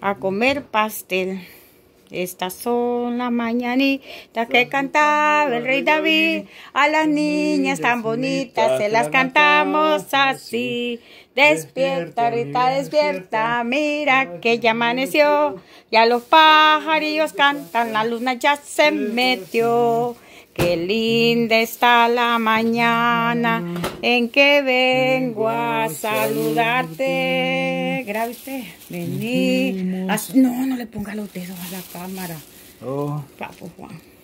a comer pastel. Estas son las mañanitas que cantaba el rey David. A las niñas tan bonitas se las cantamos así. Despierta, Rita, despierta, mira que ya amaneció. Ya los pajarillos cantan, la luna ya se metió. Qué linda está la mañana en que vengo a saludarte. Grabe Vení. Ah, no, no le ponga los dedos a la cámara. Oh. Papo Juan.